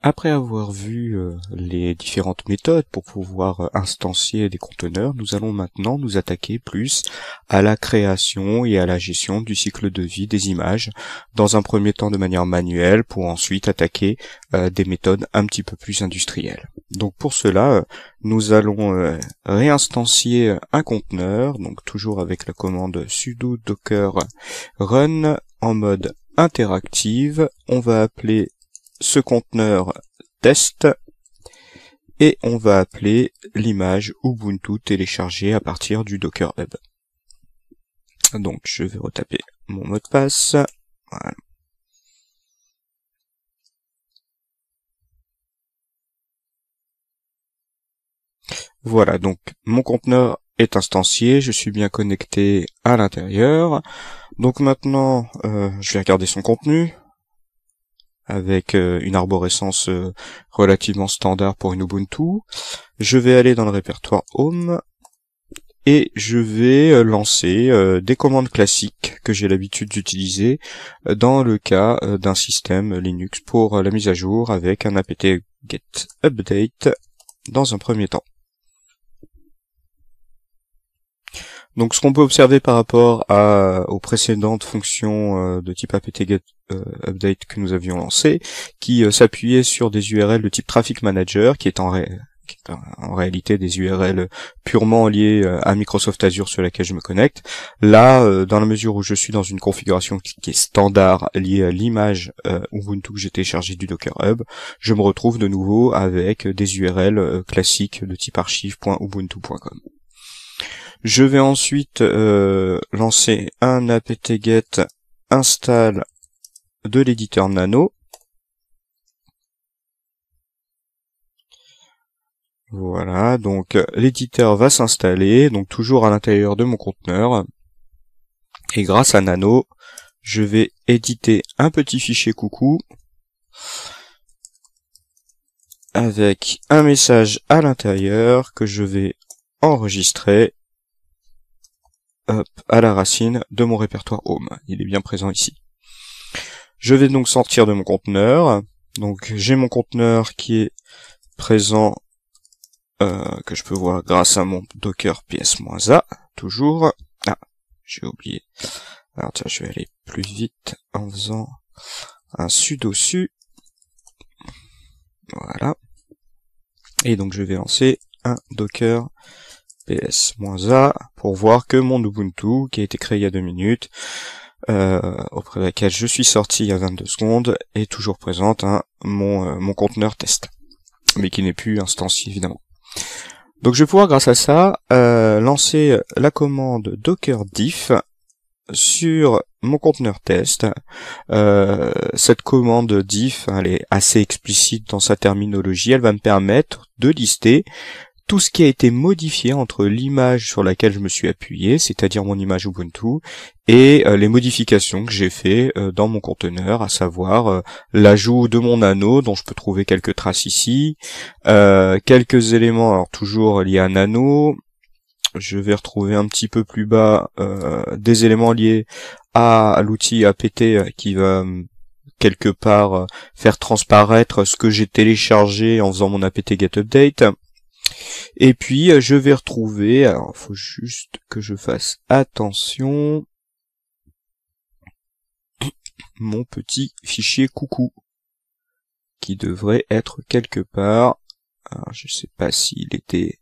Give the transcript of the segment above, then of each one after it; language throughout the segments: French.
Après avoir vu euh, les différentes méthodes pour pouvoir euh, instancier des conteneurs, nous allons maintenant nous attaquer plus à la création et à la gestion du cycle de vie des images, dans un premier temps de manière manuelle, pour ensuite attaquer euh, des méthodes un petit peu plus industrielles. Donc pour cela, nous allons réinstancier un conteneur, donc toujours avec la commande sudo docker run en mode interactive, on va appeler ce conteneur test et on va appeler l'image Ubuntu téléchargée à partir du Docker Hub. Donc je vais retaper mon mot de passe. Voilà. donc mon conteneur est instancié, je suis bien connecté à l'intérieur. Donc maintenant, euh, je vais regarder son contenu avec euh, une arborescence euh, relativement standard pour une Ubuntu. Je vais aller dans le répertoire Home et je vais euh, lancer des commandes classiques que j'ai l'habitude d'utiliser dans le cas d'un système Linux pour la mise à jour avec un apt-get update dans un premier temps. Donc ce qu'on peut observer par rapport à, aux précédentes fonctions euh, de type apt euh, update que nous avions lancées, qui euh, s'appuyaient sur des URL de type traffic manager, qui est en, en, en réalité des URL purement liées à Microsoft Azure sur laquelle je me connecte. Là, dans la mesure où je suis dans une configuration qui est standard liée à l'image Ubuntu que j'ai téléchargée du Docker Hub, je me retrouve de nouveau avec des URL classiques de type archive.ubuntu.com. Je vais ensuite euh, lancer un apt-get install de l'éditeur nano. Voilà, donc l'éditeur va s'installer, donc toujours à l'intérieur de mon conteneur. Et grâce à Nano, je vais éditer un petit fichier coucou avec un message à l'intérieur que je vais enregistrer à la racine de mon répertoire home. Il est bien présent ici. Je vais donc sortir de mon conteneur. Donc j'ai mon conteneur qui est présent, euh, que je peux voir grâce à mon docker ps-a, toujours. Ah, j'ai oublié. Alors tiens, je vais aller plus vite en faisant un sudo su. Voilà. Et donc je vais lancer un docker ps-a pour voir que mon Ubuntu, qui a été créé il y a deux minutes, euh, auprès de laquelle je suis sorti il y a 22 secondes, est toujours présente, hein, mon, euh, mon conteneur test, mais qui n'est plus instancié évidemment. Donc je vais pouvoir grâce à ça euh, lancer la commande docker diff sur mon conteneur test. cette commande diff, elle est assez explicite dans sa terminologie, elle va me permettre de lister tout ce qui a été modifié entre l'image sur laquelle je me suis appuyé, c'est-à-dire mon image Ubuntu, et euh, les modifications que j'ai fait euh, dans mon conteneur, à savoir euh, l'ajout de mon anneau dont je peux trouver quelques traces ici, quelques éléments alors toujours liés à Nano, je vais retrouver un petit peu plus bas des éléments liés à l'outil APT qui va quelque part faire transparaître ce que j'ai téléchargé en faisant mon apt-get update. Et puis euh, je vais retrouver, alors il faut juste que je fasse attention, mon petit fichier coucou qui devrait être quelque part. Alors, je sais pas s'il était.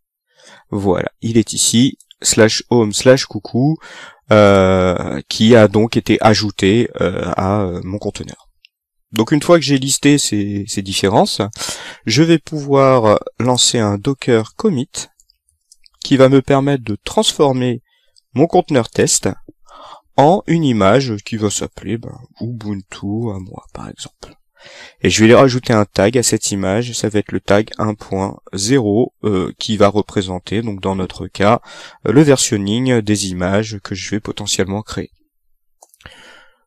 Voilà, il est ici slash home slash coucou euh, qui a donc été ajouté euh, à mon conteneur. Donc une fois que j'ai listé ces, différences, je vais pouvoir lancer un docker commit qui va me permettre de transformer mon conteneur test en une image qui va s'appeler ben, Ubuntu à moi par exemple. Et je vais rajouter un tag à cette image, ça va être le tag 1.0 euh, qui va représenter, donc dans notre cas, le versionning des images que je vais potentiellement créer.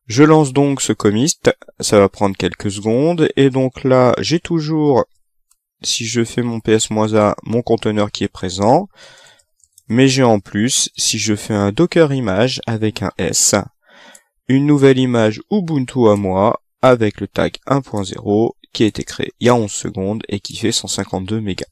Je lance donc ce comiste, ça va prendre quelques secondes, et donc là, j'ai toujours, si je fais mon ps-a, mon conteneur qui est présent, mais j'ai en plus, si je fais un docker image avec un s, une nouvelle image Ubuntu à moi, avec le tag 1.0, qui a été créé il y a 11 secondes, et qui fait 152 mégas.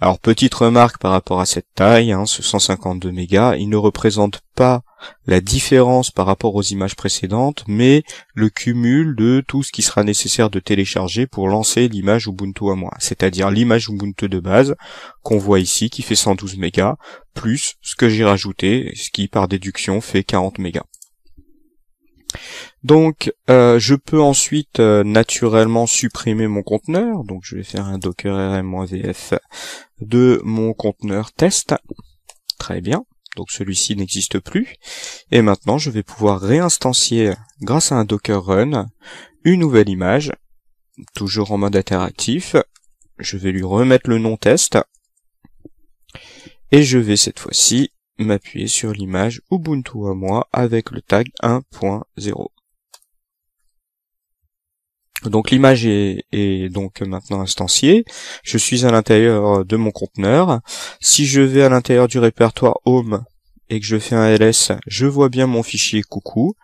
Alors petite remarque par rapport à cette taille, hein, ce 152 mégas, il ne représente pas la différence par rapport aux images précédentes, mais le cumul de tout ce qui sera nécessaire de télécharger pour lancer l'image Ubuntu à moi, c'est-à-dire l'image Ubuntu de base qu'on voit ici qui fait 112 mégas, plus ce que j'ai rajouté, ce qui par déduction fait 40 mégas. Donc euh, je peux ensuite euh, naturellement supprimer mon conteneur, donc je vais faire un docker rm-vf de mon conteneur test, très bien. Donc celui-ci n'existe plus. Et maintenant, je vais pouvoir réinstancier, grâce à un Docker Run, une nouvelle image, toujours en mode interactif. Je vais lui remettre le nom test. Et je vais cette fois-ci m'appuyer sur l'image Ubuntu à moi avec le tag 1.0. Donc l'image est, donc maintenant instanciée. Je suis à l'intérieur de mon conteneur. Si je vais à l'intérieur du répertoire home et que je fais un ls, je vois bien mon fichier coucou.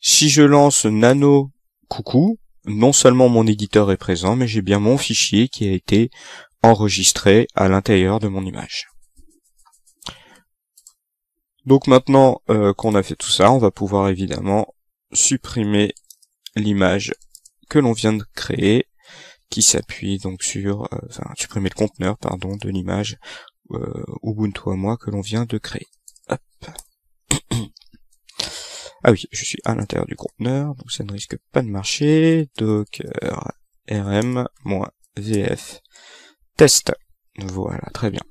Si je lance nano coucou, non seulement mon éditeur est présent, mais j'ai bien mon fichier qui a été enregistré à l'intérieur de mon image. Donc maintenant euh, qu'on a fait tout ça, on va pouvoir évidemment supprimer l'image que l'on vient de créer qui s'appuie donc sur, euh, supprimer le conteneur, pardon, de l'image euh, Ubuntu à moi que l'on vient de créer. Hop. ah oui, je suis à l'intérieur du conteneur, donc ça ne risque pas de marcher. Docker rm-vf test. Voilà, très bien.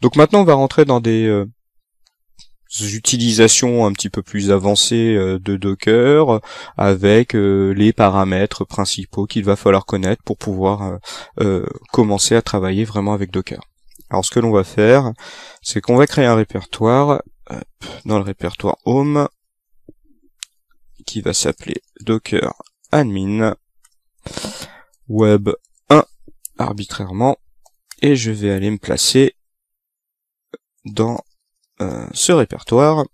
Donc maintenant on va rentrer dans des euh, utilisations un petit peu plus avancée euh, de Docker avec euh, les paramètres principaux qu'il va falloir connaître pour pouvoir euh, commencer à travailler vraiment avec Docker. Alors ce que l'on va faire, c'est qu'on va créer un répertoire dans le répertoire home qui va s'appeler docker admin web 1 arbitrairement et je vais aller me placer dans euh, ce répertoire.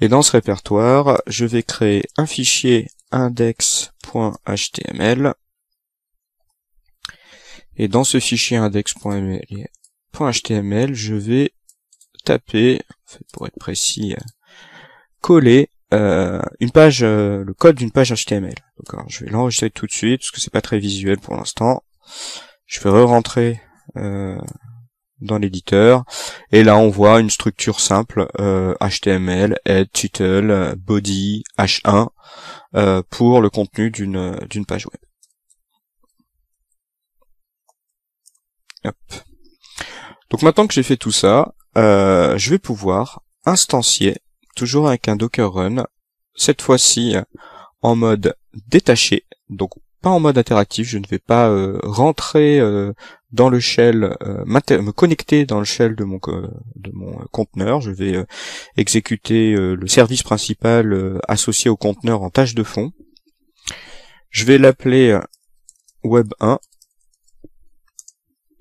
Et dans ce répertoire, je vais créer un fichier index.html. Et dans ce fichier index.html, je vais taper, pour être précis, euh, coller euh, une page, le code d'une page HTML. je vais l'enregistrer tout de suite parce que c'est pas très visuel pour l'instant. Je vais re-rentrer euh, dans l'éditeur. Et là, on voit une structure simple, HTML, euh, head, title, body, H1, euh, pour le contenu d'une d'une page web. Donc maintenant que j'ai fait tout ça, euh, je vais pouvoir instancier, toujours avec un Docker Run, cette fois-ci en mode détaché, donc pas en mode interactif, je ne vais pas rentrer dans le shell, euh, me connecter dans le shell de mon, de mon euh, conteneur. Je vais euh, exécuter le service principal associé au conteneur en tâche de fond. Je vais l'appeler web1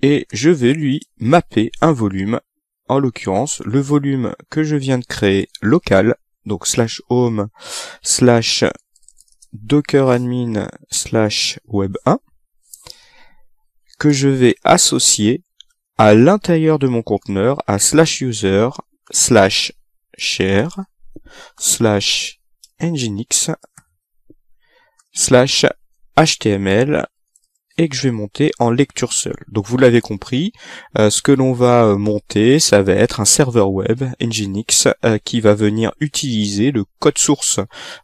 et je vais lui mapper un volume, en l'occurrence le volume que je viens de créer local, donc slash home slash docker admin slash web1 que je vais associer à l'intérieur de mon conteneur à slash user slash share slash nginx slash html et que je vais monter en lecture seule. Donc vous l'avez compris, euh, ce que l'on va euh, monter, ça va être un serveur web Nginx euh, qui va venir utiliser le code source,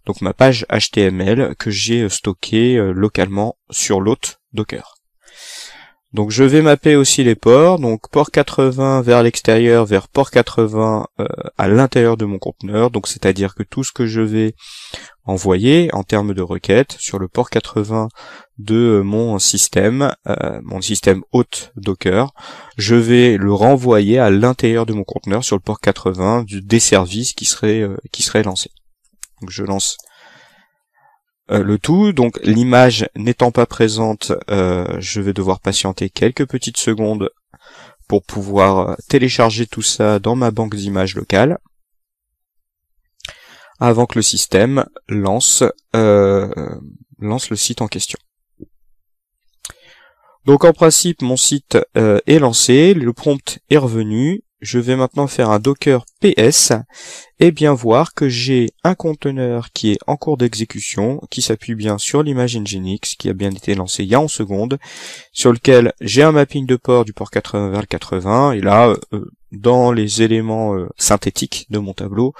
donc ma page HTML que j'ai stockée localement sur l'hôte Docker. Donc je vais mapper aussi les ports, donc port 80 vers l'extérieur, vers port 80 euh, à l'intérieur de mon conteneur, donc c'est-à-dire que tout ce que je vais envoyer en termes de requêtes sur le port 80 de euh, mon système, euh, mon système haute Docker, je vais le renvoyer à l'intérieur de mon conteneur sur le port 80 du, des services qui seraient, qui seraient lancés. Donc je lance euh, le tout. Donc l'image n'étant pas présente, euh, je vais devoir patienter quelques petites secondes pour pouvoir euh, télécharger tout ça dans ma banque d'images locale avant que le système lance, lance le site en question. Donc en principe, mon site est lancé, le prompt est revenu, je vais maintenant faire un docker ps et bien voir que j'ai un conteneur qui est en cours d'exécution, qui s'appuie bien sur l'image Nginx, qui a bien été lancé il y a 11 secondes, sur lequel j'ai un mapping de port du port 80 vers le 80, et là, euh, dans les éléments euh, synthétiques de mon tableau,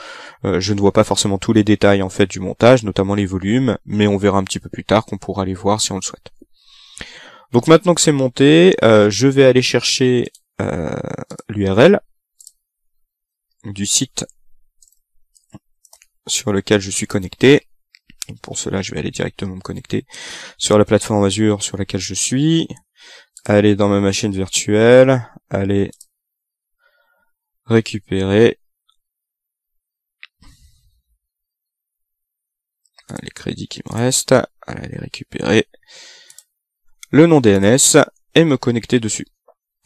euh, je ne vois pas forcément tous les détails en fait du montage, notamment les volumes, mais on verra un petit peu plus tard qu'on pourra les voir si on le souhaite. Donc maintenant que c'est monté, je vais aller chercher l'URL du site sur lequel je suis connecté. pour cela, je vais aller directement me connecter sur la plateforme Azure sur laquelle je suis, aller dans ma machine virtuelle, aller récupérer les crédits qui me restent, aller récupérer, le nom DNS et me connecter dessus.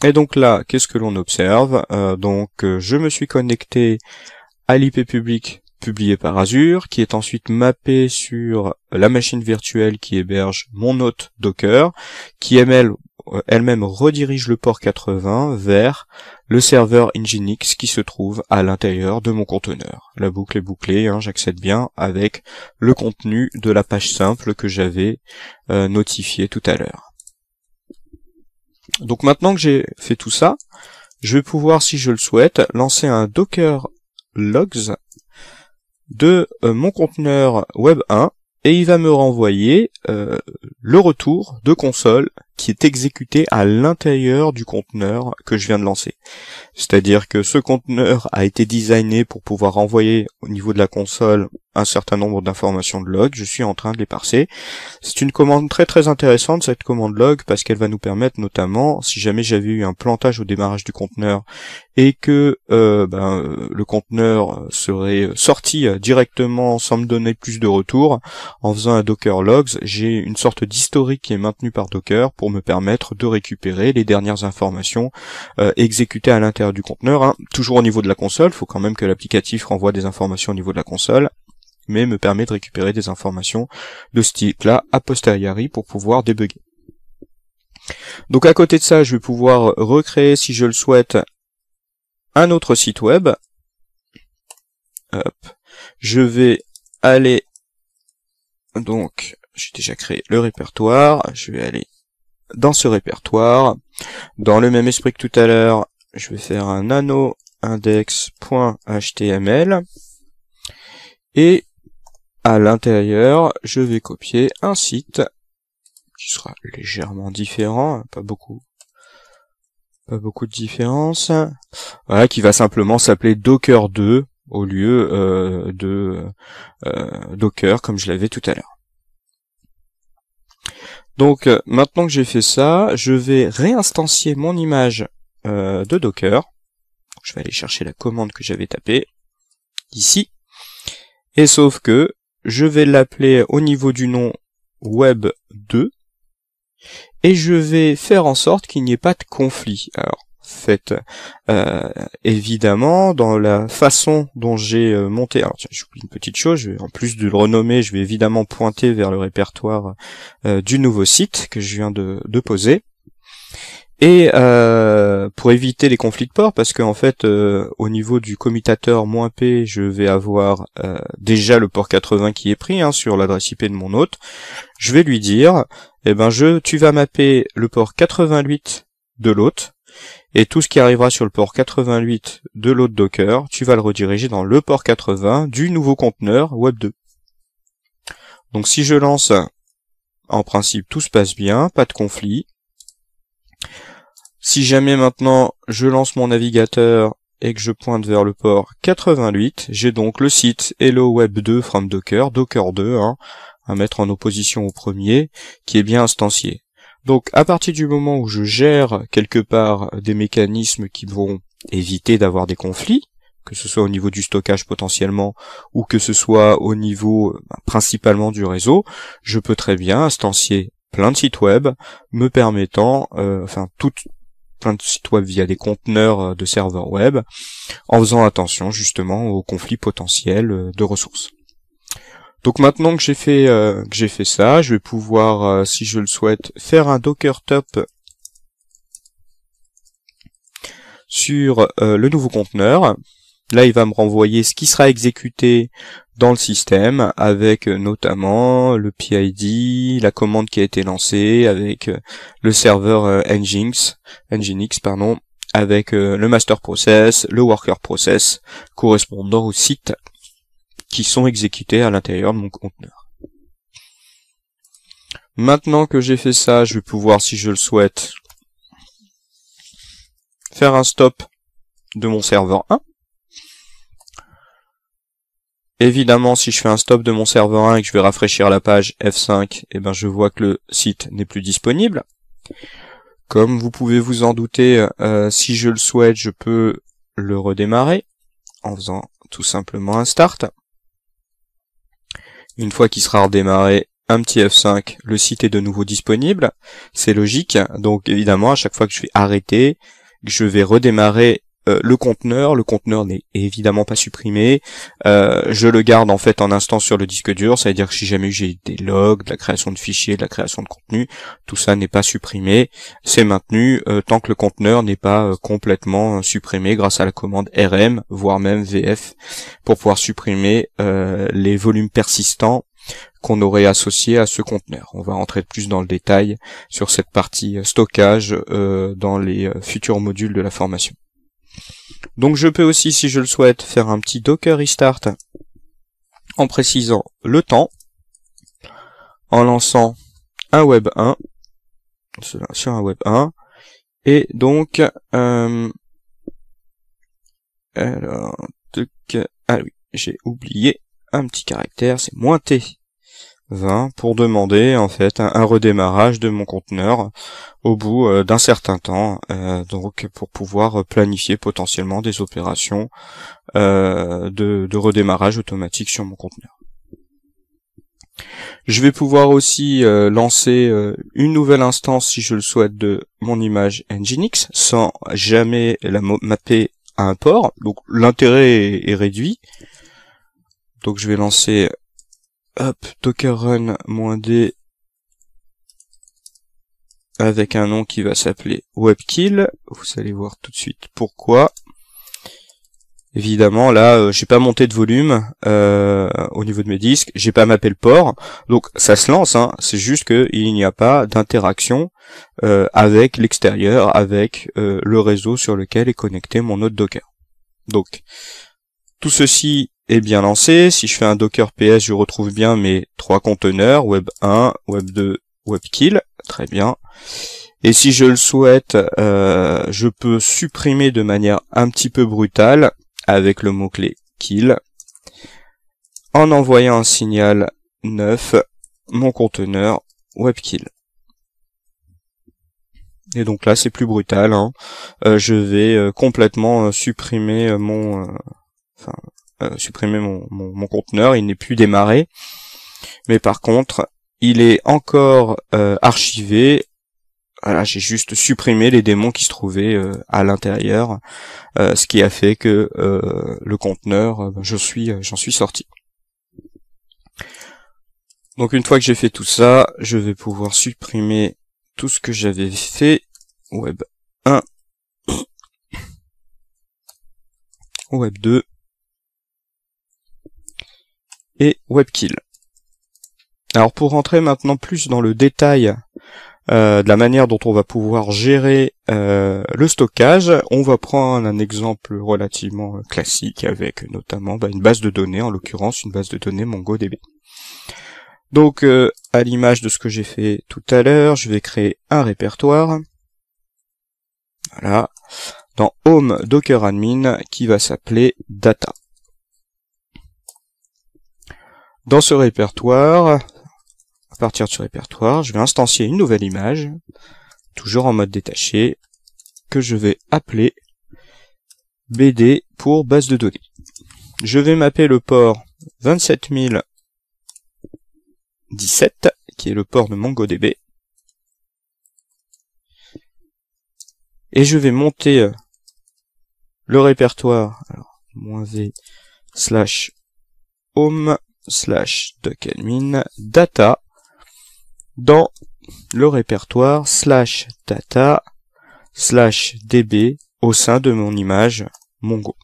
Et donc là, qu'est-ce que l'on observe euh, Donc euh, je me suis connecté à l'IP public publié par Azure, qui est ensuite mappé sur la machine virtuelle qui héberge mon hôte Docker, qui elle-même euh, redirige le port 80 vers le serveur Nginx qui se trouve à l'intérieur de mon conteneur. La boucle est bouclée, hein, j'accède bien avec le contenu de la page simple que j'avais euh, notifié tout à l'heure. Donc maintenant que j'ai fait tout ça, je vais pouvoir, si je le souhaite, lancer un docker logs de euh, mon conteneur web 1 et il va me renvoyer euh, le retour de console qui est exécuté à l'intérieur du conteneur que je viens de lancer. C'est-à-dire que ce conteneur a été designé pour pouvoir envoyer au niveau de la console un certain nombre d'informations de log, je suis en train de les parser. C'est une commande très très intéressante cette commande log parce qu'elle va nous permettre notamment, si jamais j'avais eu un plantage au démarrage du conteneur et que euh, ben, euh, le conteneur serait sorti euh, directement sans me donner plus de retour, en faisant un docker logs, j'ai une sorte d'historique qui est maintenue par docker pour me permettre de récupérer les dernières informations euh, exécutées à l'intérieur du conteneur. Hein. Toujours au niveau de la console, il faut quand même que l'applicatif renvoie des informations au niveau de la console mais me permet de récupérer des informations de ce type-là a posteriori pour pouvoir débugger. Donc à côté de ça, je vais pouvoir recréer, si je le souhaite, un autre site web. Je vais aller, donc, j'ai déjà créé le répertoire, je vais aller dans ce répertoire. Dans le même esprit que tout à l'heure, je vais faire un nano et à l'intérieur, je vais copier un site qui sera légèrement différent, pas beaucoup pas beaucoup de différence. qui va simplement s'appeler Docker 2 au lieu euh, de euh, Docker comme je l'avais tout à l'heure. Donc euh, maintenant que j'ai fait ça, je vais réinstancier mon image euh, de Docker. Je vais aller chercher la commande que j'avais tapée ici. Et sauf que je vais l'appeler au niveau du nom web2 et je vais faire en sorte qu'il n'y ait pas de conflit. Alors fait euh, évidemment dans la façon dont j'ai euh, monté. Alors tiens, j'oublie une petite chose. en plus de le renommer, je vais évidemment pointer vers le répertoire euh, du nouveau site que je viens de, de poser. Et euh, pour éviter les conflits de port, parce qu'en fait, au niveau du commutateur "-p", je vais avoir déjà le port 80 qui est pris hein, sur l'adresse IP de mon hôte. Je vais lui dire, eh ben, je, tu vas mapper le port 88 de l'hôte et tout ce qui arrivera sur le port 88 de l'autre Docker, tu vas le rediriger dans le port 80 du nouveau conteneur Web2. Donc si je lance, en principe tout se passe bien, pas de conflit. Si jamais maintenant je lance mon navigateur et que je pointe vers le port 88, j'ai donc le site Hello Web 2 from Docker, Docker 2, hein, à mettre en opposition au premier, qui est bien instancié. Donc à partir du moment où je gère quelque part des mécanismes qui vont éviter d'avoir des conflits, que ce soit au niveau du stockage potentiellement ou que ce soit au niveau ben, principalement du réseau, je peux très bien instancier plein de sites web me permettant, euh, enfin plein de sites web via des conteneurs euh, de serveurs web, en faisant attention justement aux conflits potentiels euh, de ressources. Donc maintenant que j'ai fait euh, que j'ai fait ça, je vais pouvoir, euh, si je le souhaite, faire un Docker top sur euh, le nouveau conteneur. Là, il va me renvoyer ce qui sera exécuté dans le système, avec notamment le PID, la commande qui a été lancée, avec le serveur Nginx, Nginx, pardon, avec le master process, le worker process, correspondant au site qui sont exécutés à l'intérieur de mon conteneur. Maintenant que j'ai fait ça, je vais pouvoir, si je le souhaite, faire un stop de mon serveur 1. Évidemment, si je fais un stop de mon serveur 1 et que je vais rafraîchir la page F5, eh ben je vois que le site n'est plus disponible. Comme vous pouvez vous en douter, euh, si je le souhaite, je peux le redémarrer en faisant tout simplement un start. Une fois qu'il sera redémarré, un petit F5, le site est de nouveau disponible. C'est logique. Donc évidemment, à chaque fois que je vais arrêter, que je vais redémarrer euh, le conteneur. Le conteneur n'est évidemment pas supprimé. Euh, je le garde en fait en instant sur le disque dur. cest à dire que si jamais j'ai des logs, de la création de fichiers, de la création de contenu, tout ça n'est pas supprimé. C'est maintenu euh, tant que le conteneur n'est pas complètement supprimé grâce à la commande RM, voire même VF, pour pouvoir supprimer les volumes persistants qu'on aurait associés à ce conteneur. On va rentrer plus dans le détail sur cette partie stockage dans les futurs modules de la formation. Donc je peux aussi, si je le souhaite, faire un petit docker restart en précisant le temps, en lançant un web 1, sur un web 1, et donc, euh, alors, ah oui, j'ai oublié un petit caractère, c'est moins T Hein, pour demander en fait un, redémarrage de mon conteneur au bout euh, d'un certain temps euh, donc pour pouvoir euh, planifier potentiellement des opérations de, redémarrage automatique sur mon conteneur. Je vais pouvoir aussi lancer une nouvelle instance si je le souhaite de mon image Nginx sans jamais la mapper à un port donc l'intérêt est réduit donc je vais lancer Hop, docker run -d avec un nom qui va s'appeler webkill. Vous allez voir tout de suite pourquoi. Évidemment, là, euh, j'ai pas monté de volume euh, au niveau de mes disques, j'ai pas mappé le port, donc ça se lance. Hein. c'est juste qu'il n'y a pas d'interaction euh, avec l'extérieur, avec le réseau sur lequel est connecté mon autre Docker. Donc, tout ceci est bien lancé. Si je fais un docker ps, je retrouve bien mes trois conteneurs, web 1, web 2, webkill, Très bien. Et si je le souhaite, euh, je peux supprimer de manière un petit peu brutale avec le mot-clé kill en envoyant un signal neuf mon conteneur webkill. Et donc là c'est plus brutal, hein. euh, je vais euh, complètement supprimer mon... Euh, supprimer mon, mon, conteneur, il n'est plus démarré. Mais par contre, il est encore euh, archivé. Voilà, j'ai juste supprimé les démons qui se trouvaient euh, à l'intérieur, ce qui a fait que le conteneur, ben, je suis, j'en suis sorti. Donc une fois que j'ai fait tout ça, je vais pouvoir supprimer tout ce que j'avais fait. Web 1. Web 2 et WebKill. Alors pour rentrer maintenant plus dans le détail euh, de la manière dont on va pouvoir gérer euh, le stockage, on va prendre un exemple relativement euh, classique avec notamment bah, une base de données, en l'occurrence une base de données MongoDB. Donc à l'image de ce que j'ai fait tout à l'heure, je vais créer un répertoire. Voilà. Dans Home Docker Admin qui va s'appeler Data. Dans ce répertoire, à partir de ce répertoire, je vais instancier une nouvelle image, toujours en mode détaché, que je vais appeler BD pour base de données. Je vais mapper le port 27017, qui est le port de MongoDB. Et je vais monter euh, le répertoire, alors, v slash home slash tokenmin data dans le répertoire slash data slash db au sein de mon image Mongo.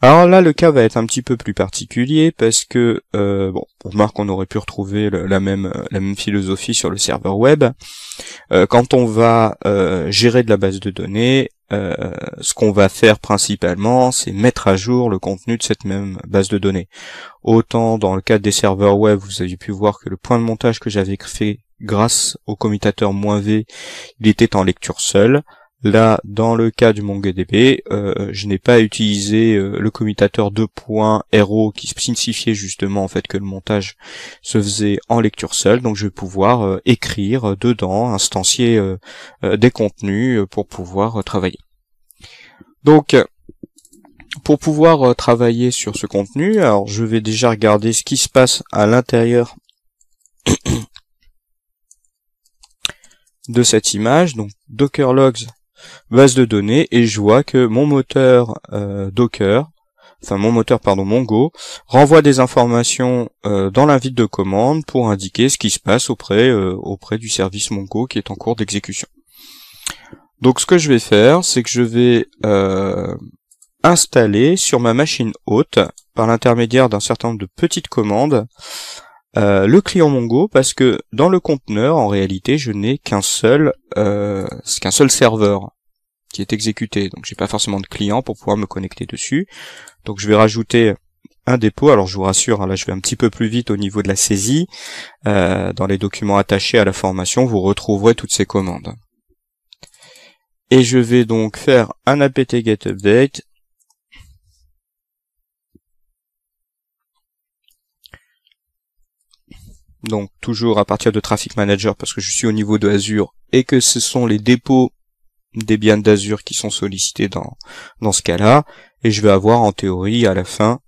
Alors là, le cas va être un petit peu plus particulier parce que, euh, bon, on remarque qu'on aurait pu retrouver la, même, euh, la même philosophie sur le serveur web. Euh, quand on va gérer de la base de données, euh, ce qu'on va faire principalement, c'est mettre à jour le contenu de cette même base de données. Autant dans le cadre des serveurs web, vous avez pu voir que le point de montage que j'avais fait grâce au commutateur "-v", il était en lecture seule. Là, dans le cas du MongoDB, euh, je n'ai pas utilisé euh, le commutateur 2.0 qui signifiait justement en fait que le montage se faisait en lecture seule, donc je vais pouvoir euh, écrire dedans, instancier euh, des contenus pour pouvoir travailler. Donc, pour pouvoir travailler sur ce contenu, alors je vais déjà regarder ce qui se passe à l'intérieur de cette image, donc docker logs base de données et je vois que mon moteur euh, Docker, enfin mon moteur pardon Mongo, renvoie des informations euh, dans l'invite de commande pour indiquer ce qui se passe auprès euh, auprès du service Mongo qui est en cours d'exécution. Donc ce que je vais faire, c'est que je vais installer sur ma machine hôte par l'intermédiaire d'un certain nombre de petites commandes euh, le client Mongo parce que dans le conteneur, en réalité, je n'ai qu'un seul, euh, qu'un seul serveur qui est exécuté. Donc j'ai pas forcément de client pour pouvoir me connecter dessus. Donc je vais rajouter un dépôt. Alors je vous rassure, hein, là je vais un petit peu plus vite au niveau de la saisie. Euh, dans les documents attachés à la formation, vous retrouverez toutes ces commandes. Et je vais donc faire un apt-get update donc toujours à partir de Traffic Manager parce que je suis au niveau de Azure et que ce sont les dépôts des biens d'Azure qui sont sollicités dans, dans ce cas-là, et je vais avoir en théorie à la fin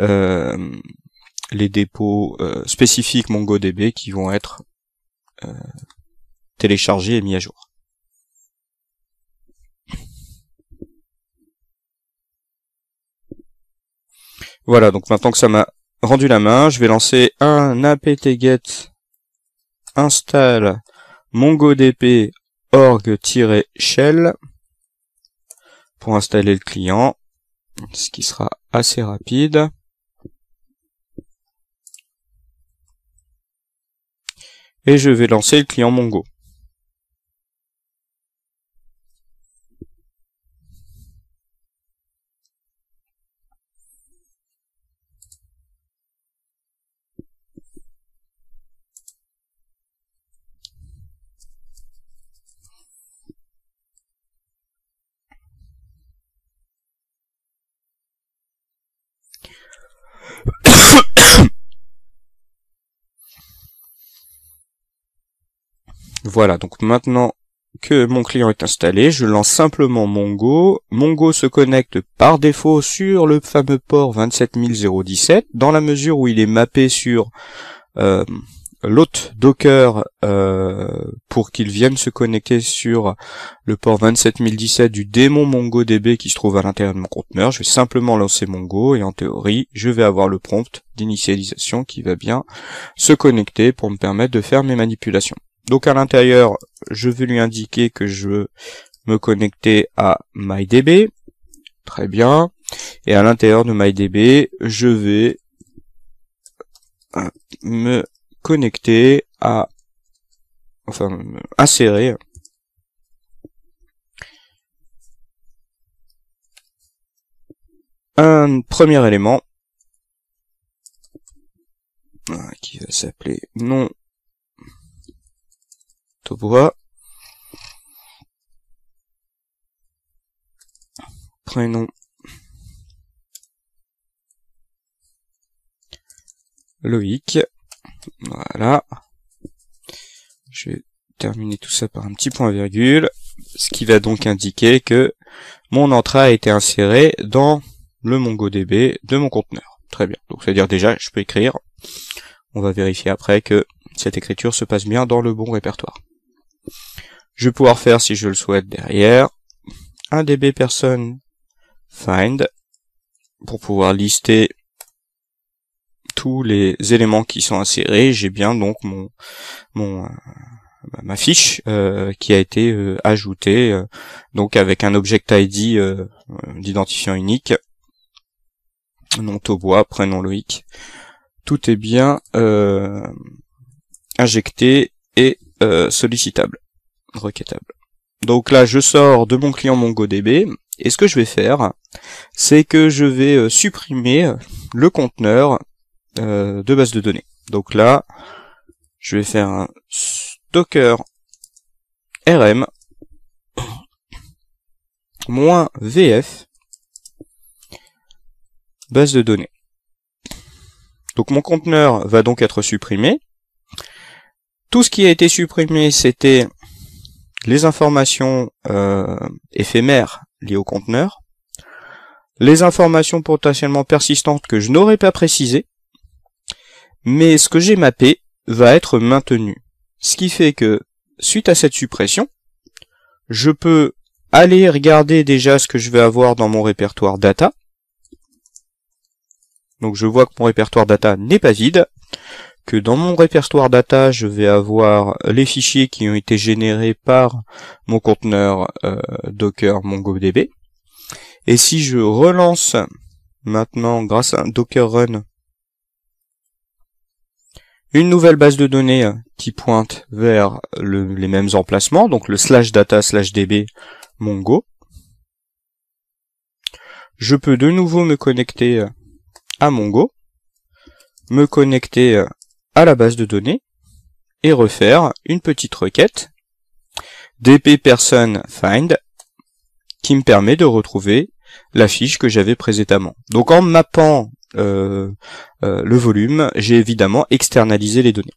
euh, les dépôts euh, spécifiques MongoDB qui vont être euh, téléchargés et mis à jour. Voilà, donc maintenant que ça m'a rendu la main, je vais lancer un apt-get install mongodb org-shell pour installer le client, ce qui sera assez rapide. Et je vais lancer le client Mongo. Voilà, donc maintenant que mon client est installé, je lance simplement Mongo. Mongo Mon Go se connecte par défaut sur le fameux port 27017, dans la mesure où il est mappé sur euh, l'hôte Docker euh, pour qu'il vienne se connecter sur le port 27017 du démon MongoDB qui se trouve à l'intérieur de mon conteneur. Je vais simplement lancer mon Go et en théorie, je vais avoir le prompt d'initialisation qui va bien se connecter pour me permettre de faire mes manipulations. Donc à l'intérieur, je vais lui indiquer que je veux me connecter à MyDB. Très bien. Et à l'intérieur de MyDB, je vais euh, me connecter à, enfin, insérer un premier élément euh, qui va s'appeler nom Prénom. Loïc. Voilà. Je vais terminer tout ça par un petit point virgule, ce qui va donc indiquer que mon entrée a été insérée dans le MongoDB de mon conteneur. Très bien. Donc c'est-à-dire déjà, je peux écrire. On va vérifier après que cette écriture se passe bien dans le bon répertoire. Je vais pouvoir faire, si je le souhaite, derrière, un db person find pour pouvoir lister tous les éléments qui sont insérés. J'ai bien donc mon, euh, ma fiche euh, qui a été euh, ajoutée, donc avec un object ID d'identifiant unique, nom Taubois, prénom Loïc. Tout est bien injecté et euh, sollicitable, requêtable. Donc là, je sors de mon client MongoDB, et ce que je vais faire, c'est que je vais euh, supprimer le conteneur euh, de base de données. Donc là, je vais faire un stocker rm moins vf base de données. Donc mon conteneur va donc être supprimé, tout ce qui a été supprimé, c'était les informations euh, éphémères liées au conteneur, les informations potentiellement persistantes que je n'aurais pas précisées, mais ce que j'ai mappé va être maintenu. Ce qui fait que, suite à cette suppression, je peux aller regarder déjà ce que je vais avoir dans mon répertoire data. Donc je vois que mon répertoire data n'est pas vide que dans mon répertoire data, je vais avoir les fichiers qui ont été générés par mon conteneur euh, Docker MongoDB. Et si je relance maintenant, grâce à Docker Run, une nouvelle base de données qui pointe vers les mêmes emplacements, donc le slash data slash db mongo, je peux de nouveau me connecter à Mongo, me connecter à la base de données et refaire une petite requête dp find qui me permet de retrouver la fiche que j'avais précédemment. Donc en mappant euh, euh, le volume, j'ai évidemment externalisé les données.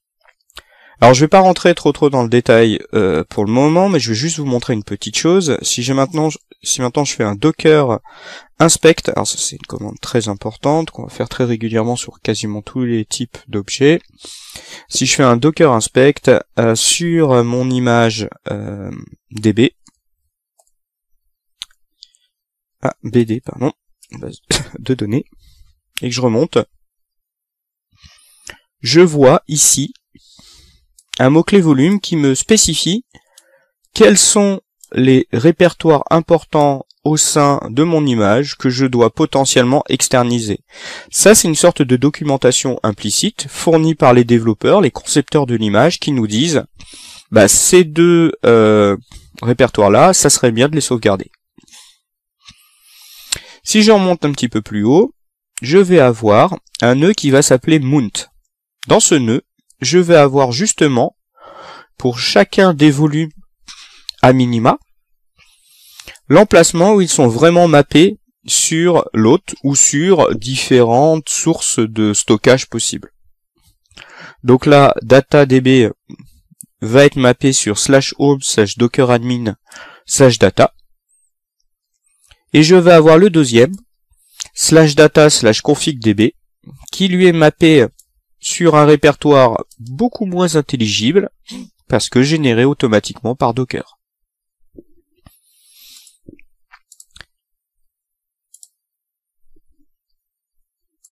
Alors je vais pas rentrer trop trop dans le détail euh, pour le moment, mais je vais juste vous montrer une petite chose. Si j'ai maintenant, si maintenant je fais un docker inspect, alors ça c'est une commande très importante qu'on va faire très régulièrement sur quasiment tous les types d'objets. Si je fais un docker inspect euh, sur mon image euh, db, ah, bd pardon, de données, et que je remonte, je vois ici un mot-clé volume qui me spécifie quels sont les répertoires importants au sein de mon image que je dois potentiellement externiser. Ça, c'est une sorte de documentation implicite fournie par les développeurs, les concepteurs de l'image, qui nous disent bah, ces deux euh, répertoires-là, ça serait bien de les sauvegarder. Si je remonte un petit peu plus haut, je vais avoir un nœud qui va s'appeler mount. Dans ce nœud, je vais avoir justement pour chacun des volumes à minima l'emplacement où ils sont vraiment mappés sur l'hôte ou sur différentes sources de stockage possibles. Donc là, DB va être mappé sur slash home slash docker admin slash data. Et je vais avoir le deuxième, slash data slash config db, qui lui est mappé sur un répertoire beaucoup moins intelligible parce que généré automatiquement par Docker.